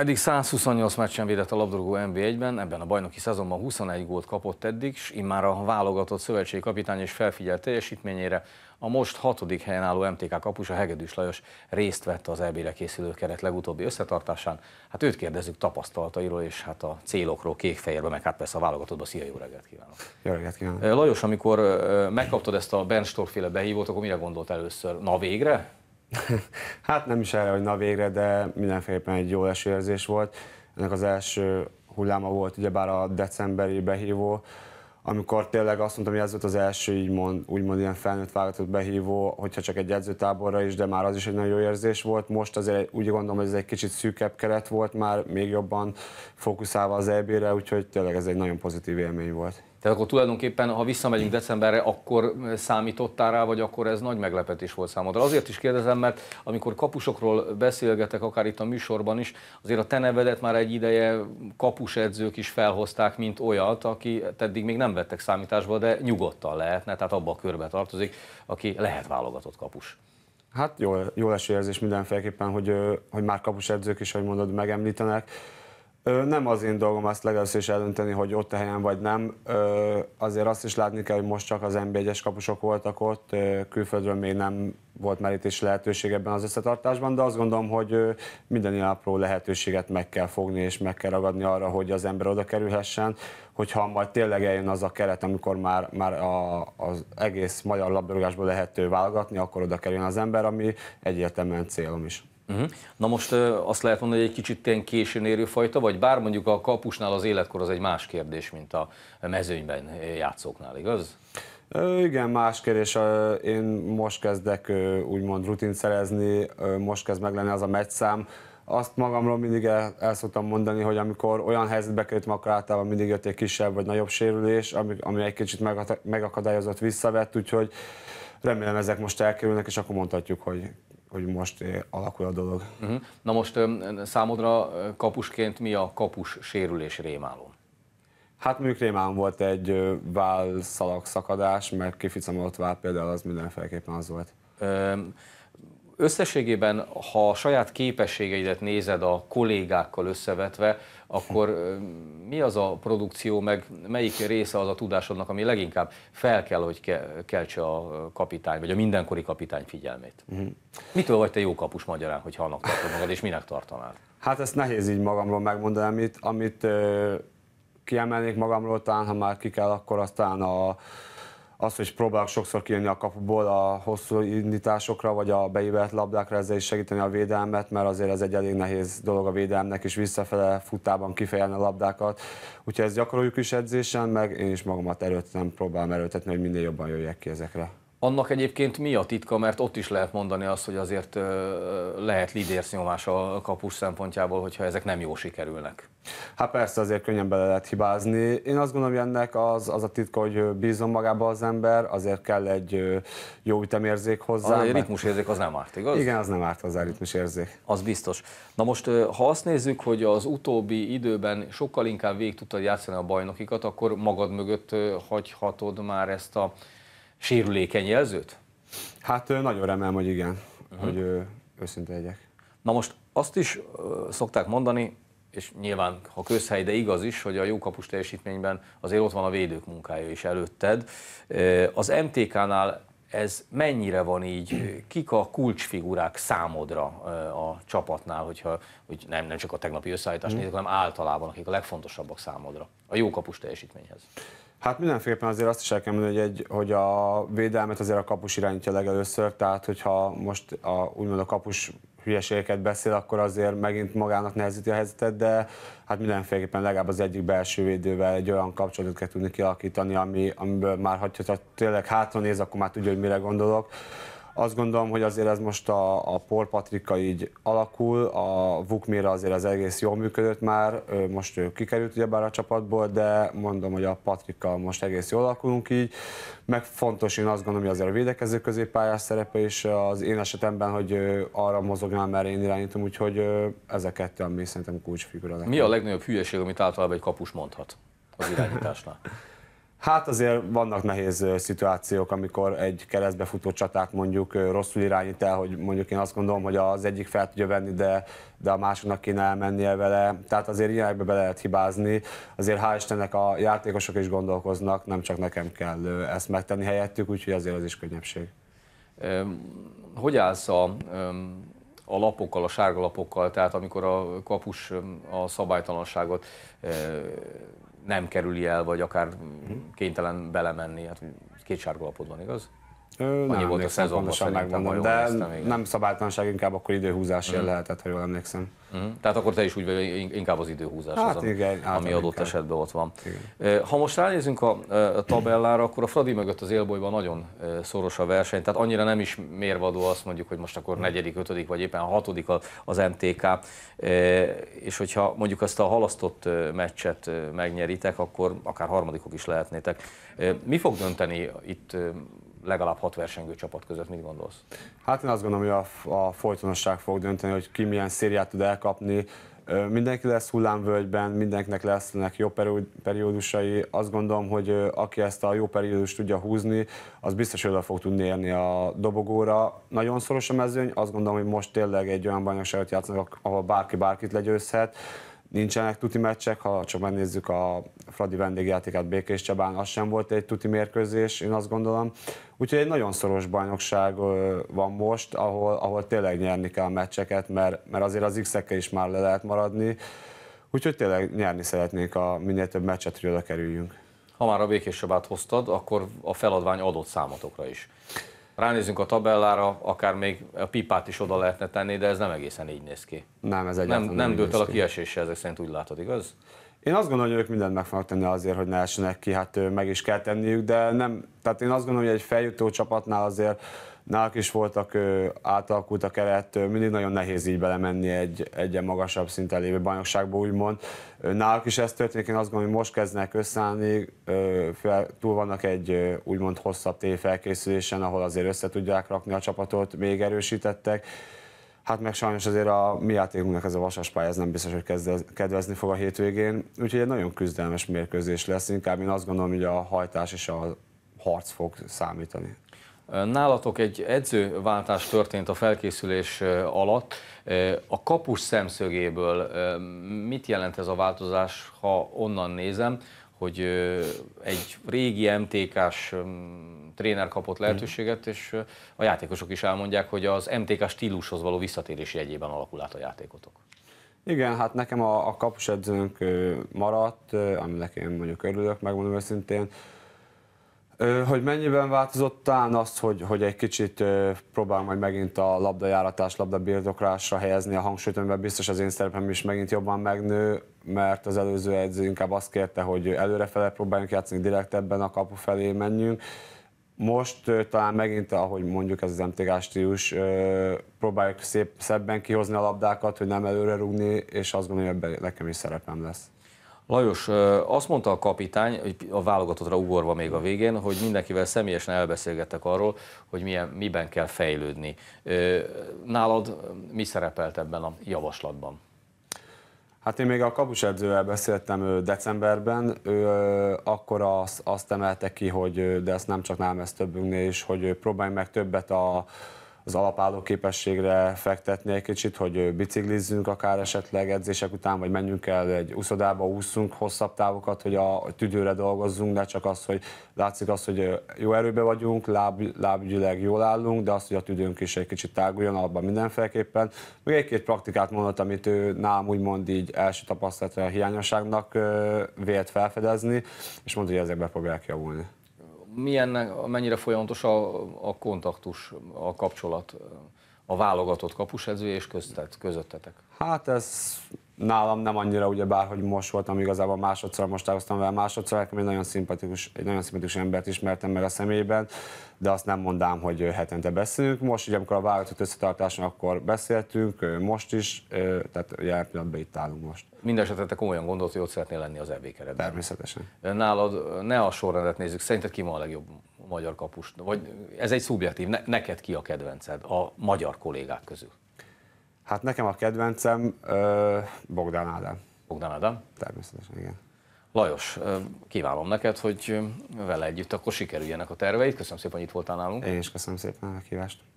Eddig 128 meccsen védett a labdarúgó NB1-ben, ebben a bajnoki szezonban 21 gólt kapott eddig, és immár a válogatott szövetségi kapitány és felfigyelt teljesítményére a most hatodik helyen álló MTK kapusa Hegedűs Lajos részt vett az EB-re készülő keret legutóbbi összetartásán. Hát őt kérdezzük tapasztalatairól és hát a célokról kékfehérben, meg hát persze a válogatottba. Szia, jó reggelt kívánok! Jó reggelt kívánok! Lajos, amikor megkaptad ezt a Bernstorff-féle behívót, akkor mire gondolt először? Na végre? hát nem is erre, hogy na végre, de mindenféleképpen egy jó esőérzés volt. Ennek az első hulláma volt ugyebár a decemberi behívó, amikor tényleg azt mondtam, hogy ez volt az első mond, úgymond ilyen felnőtt válogatott behívó, hogyha csak egy edzőtáborra is, de már az is egy nagyon jó érzés volt. Most azért úgy gondolom, hogy ez egy kicsit szűkebb keret volt már, még jobban fókuszálva az EB-re, úgyhogy tényleg ez egy nagyon pozitív élmény volt. Tehát akkor tulajdonképpen, ha visszamegyünk decemberre, akkor számítottál rá, vagy akkor ez nagy meglepetés volt számodra. Azért is kérdezem, mert amikor kapusokról beszélgetek, akár itt a műsorban is, azért a te nevedet már egy ideje kapusedzők is felhozták, mint olyat, aki eddig még nem vettek számításba, de nyugodtan lehetne, tehát abba a körbe tartozik, aki lehet válogatott kapus. Hát jó, jó esélyezés mindenféleképpen, hogy, hogy már kapusedzők is, ahogy mondod, megemlítenek. Nem az én dolgom azt legelőször is eldönteni, hogy ott a helyen vagy nem. Azért azt is látni kell, hogy most csak az NB1-es kapusok voltak ott, külföldről még nem volt merítés lehetőség ebben az összetartásban, de azt gondolom, hogy minden ilyen apró lehetőséget meg kell fogni és meg kell ragadni arra, hogy az ember oda kerülhessen, hogyha majd tényleg eljön az a keret, amikor már, már a, az egész magyar labdarúgásból lehető válogatni, akkor oda kerüljön az ember, ami egyértelműen célom is. Uh-huh. Na most azt lehet mondani, hogy egy kicsit ilyen későn érő fajta, vagy bár mondjuk a kapusnál az életkor az egy más kérdés, mint a mezőnyben játszóknál, igaz? Igen, más kérdés. Én most kezdek úgymond rutint szerezni, most kezd meg lenni az a meccszám. Azt magamról mindig el, el szoktam mondani, hogy amikor olyan helyzetbe kerültem, akkor általában mindig jött egy kisebb vagy nagyobb sérülés, ami, ami egy kicsit megakadályozott, visszavett, úgyhogy remélem ezek most elkerülnek, és akkor mondhatjuk, hogy hogy most eh, alakul a dolog. Uh-huh. Na most számodra eh, kapusként mi a kapus sérülés rémálom? Hát mondjuk rémálom volt egy vállszalag szakadás, meg kificamolott váll például az mindenféleképpen az volt. Um, Összességében, ha a saját képességeidet nézed a kollégákkal összevetve, akkor mi az a produkció, meg melyik része az a tudásodnak, ami leginkább fel kell, hogy ke keltse a kapitány, vagy a mindenkori kapitány figyelmét? Uh-huh. Mitől vagy te jó kapus magyarán, hogy annak tartod magad, és minek tartanád? Hát ezt nehéz így magamról megmondani, amit, amit ö, kiemelnék magamról, talán ha már ki kell, akkor aztán a az, hogy próbálok sokszor kijönni a kapuból a hosszú indításokra, vagy a beívelt labdákra, ezzel is segíteni a védelmet, mert azért ez egy elég nehéz dolog a védelmnek, és visszafele futában kifejelni a labdákat. Úgyhogy ezt gyakoroljuk is edzésen, meg én is magamat erőt nem próbálom erőtetni, hogy minél jobban jöjjek ki ezekre. Annak egyébként mi a titka, mert ott is lehet mondani azt, hogy azért lehet lidérsznyomás a kapus szempontjából, hogyha ezek nem jó sikerülnek. Hát persze, azért könnyen bele lehet hibázni. Én azt gondolom, hogy ennek az, az a titka, hogy bízom magába az ember, azért kell egy jó ütemérzék hozzá. A mert... ritmusérzék az nem árt, igaz? Igen, az nem árt hozzá ritmusérzék. Az biztos. Na most, ha azt nézzük, hogy az utóbbi időben sokkal inkább végig tudtad játszani a bajnokikat, akkor magad mögött hagyhatod már ezt a sérülékeny jelzőt? Hát nagyon remélem, hogy igen, uh-huh. hogy őszinte legyek. Na most azt is szokták mondani, és nyilván ha közhely, de igaz is, hogy a jó kapus teljesítményben azért ott van a védők munkája is előtted. Az MTK-nál ez mennyire van így, kik a kulcsfigurák számodra a csapatnál, hogyha hogy nem, nem csak a tegnapi összeállítást mm. nézzük, hanem általában akik a legfontosabbak számodra a jó kapus teljesítményhez? Hát mindenféleképpen azért azt is el kell mondani, hogy, egy, hogy a védelmet azért a kapus irányítja legelőször, tehát hogyha most a, úgymond a kapus hülyeségeket beszél, akkor azért megint magának nehezíti a helyzetet, de hát mindenféleképpen legalább az egyik belső védővel egy olyan kapcsolatot kell tudni kialakítani, ami, amiből már, ha tényleg hátra néz, akkor már tudja, hogy mire gondolok. Azt gondolom, hogy azért ez most a, a Paul Patrika így alakul, a Vukmira azért az egész jól működött már, most ő kikerült ugyebár a csapatból, de mondom, hogy a Patrika most egész jól alakulunk így, meg fontos, én azt gondolom, hogy azért a védekező középpályás szerepe is az én esetemben, hogy arra mozognál, mert én irányítom, úgyhogy ez a kettő, ami szerintem kulcsfigura. Mi a legnagyobb hülyeség, amit általában egy kapus mondhat az irányításnál? Hát azért vannak nehéz szituációk, amikor egy keresztbefutó csaták mondjuk rosszul irányít el, hogy mondjuk én azt gondolom, hogy az egyik fel tudja venni, de, de a másiknak kéne elmennie vele. Tehát azért ilyenekbe bele lehet hibázni. Azért hál' Istennek a játékosok is gondolkoznak, nem csak nekem kell ezt megtenni helyettük, úgyhogy azért az is könnyebbség. Hogy állsz a a lapokkal, a sárga lapokkal, tehát amikor a kapus a szabálytalanságot nem kerüli el, vagy akár mhm. kénytelen belemenni. Hát két sárgalapod van, igaz? Annyi volt a szezonban szerintem, megmondom, de néztem, nem szabálytlanság, inkább akkor időhúzás mm. lehetett, ha jól emlékszem. Mm. Tehát akkor te is úgy vagy, inkább az időhúzás hát az, igen, hát ami adott inkább. esetben ott van. Igen. Ha most ránézünk a, a tabellára, akkor a Fradi mögött az élbolyban nagyon szoros a verseny, tehát annyira nem is mérvadó azt mondjuk, hogy most akkor mhm. negyedik, ötödik, vagy éppen a hatodik az MTK, és hogyha mondjuk ezt a halasztott meccset megnyeritek, akkor akár harmadikok is lehetnétek. Mi fog dönteni itt legalább hat versengő csapat között. Mit gondolsz? Hát én azt gondolom, hogy a, a folytonosság fog dönteni, hogy ki milyen szériát tud elkapni. Mindenki lesz hullámvölgyben, mindenkinek lesznek jó periódusai. Azt gondolom, hogy aki ezt a jó periódust tudja húzni, az biztos, hogy oda fog tudni érni a dobogóra. Nagyon szoros a mezőny, azt gondolom, hogy most tényleg egy olyan bajnokságot játszanak, ahol bárki bárkit legyőzhet nincsenek tuti meccsek, ha csak megnézzük a Fradi vendégjátékát Békés Csabán, az sem volt egy tuti mérkőzés, én azt gondolom. Úgyhogy egy nagyon szoros bajnokság van most, ahol, ahol tényleg nyerni kell a meccseket, mert, mert azért az X-ekkel is már le lehet maradni. Úgyhogy tényleg nyerni szeretnék a minél több meccset, hogy oda kerüljünk. Ha már a Békés Csabát hoztad, akkor a feladvány adott számotokra is ránézünk a tabellára, akár még a pipát is oda lehetne tenni, de ez nem egészen így néz ki. Nem, ez egyáltalán nem, nem, nem dőlt el a kiesése ezek szerint, úgy látod, igaz? Én azt gondolom, hogy ők mindent meg fognak tenni azért, hogy ne essenek ki, hát meg is kell tenniük, de nem, tehát én azt gondolom, hogy egy feljutó csapatnál azért náluk is voltak, átalakult a keret, mindig nagyon nehéz így belemenni egy, egy magasabb szinten lévő bajnokságba, úgymond. Náluk is ez történik, én azt gondolom, hogy most kezdnek összeállni, túl vannak egy úgymond hosszabb tév felkészülésen, ahol azért össze tudják rakni a csapatot, még erősítettek, Hát meg sajnos azért a mi játékunknak ez a vasaspálya, ez nem biztos, hogy kedvezni fog a hétvégén, úgyhogy egy nagyon küzdelmes mérkőzés lesz, inkább én azt gondolom, hogy a hajtás és a harc fog számítani. Nálatok egy edzőváltás történt a felkészülés alatt. A kapus szemszögéből mit jelent ez a változás, ha onnan nézem? hogy egy régi MTK-s tréner kapott hmm. lehetőséget, és a játékosok is elmondják, hogy az MTK stílushoz való visszatérés egyében alakul át a játékotok. Igen, hát nekem a, a edzőnk maradt, aminek én mondjuk örülök, megmondom őszintén. Hogy mennyiben változott talán azt, hogy, hogy egy kicsit próbál majd megint a labdajáratás, labdabirtoklásra helyezni a hangsúlyt, amiben biztos az én szerepem is megint jobban megnő, mert az előző edző inkább azt kérte, hogy előrefele próbáljunk játszani, direkt ebben a kapu felé menjünk. Most talán megint, ahogy mondjuk ez az MTG stílus, próbáljuk szép, szebben kihozni a labdákat, hogy nem előre rúgni, és azt gondolom, hogy ebben nekem is szerepem lesz. Lajos, azt mondta a kapitány, hogy a válogatottra ugorva még a végén, hogy mindenkivel személyesen elbeszélgettek arról, hogy milyen, miben kell fejlődni. Nálad mi szerepelt ebben a javaslatban? Hát én még a kapus edzővel beszéltem decemberben, ő akkor azt, azt emelte ki, hogy de ezt nem csak nálam, ez többünknél is, hogy próbálj meg többet a, az alapálló képességre fektetni egy kicsit, hogy biciklizzünk akár esetleg edzések után, vagy menjünk el egy úszodába, úszunk hosszabb távokat, hogy a tüdőre dolgozzunk, de csak az, hogy látszik az, hogy jó erőbe vagyunk, láb, lábügyileg jól állunk, de az, hogy a tüdőnk is egy kicsit táguljon, abban mindenféleképpen. Még egy-két praktikát mondott, amit ő nálam úgymond így első tapasztalatra hiányosságnak vélt felfedezni, és mondta, hogy ezekbe fogják javulni. Milyen, mennyire folyamatos a, a kontaktus, a kapcsolat a válogatott kapusedző és köztet, közöttetek? Hát ez nálam nem annyira, ugye bár, hogy most voltam igazából másodszor, most találkoztam vele másodszor, nekem egy nagyon szimpatikus, egy nagyon szimpatikus embert ismertem meg a személyben, de azt nem mondám, hogy hetente beszélünk. Most ugye, amikor a válogatott összetartáson, akkor beszéltünk, most is, tehát jelen pillanatban itt állunk most. Mindenesetre te komolyan gondolt, hogy ott szeretnél lenni az EB keretben. Természetesen. Nálad ne a sorrendet nézzük, szerinted ki ma a legjobb magyar kapus? Vagy ez egy szubjektív, ne, neked ki a kedvenced a magyar kollégák közül? Hát nekem a kedvencem Bogdán Ádám. Bogdán Ádám? Természetesen, igen. Lajos, kívánom neked, hogy vele együtt akkor sikerüljenek a terveid. Köszönöm szépen, hogy itt voltál nálunk. Én is köszönöm szépen a meghívást.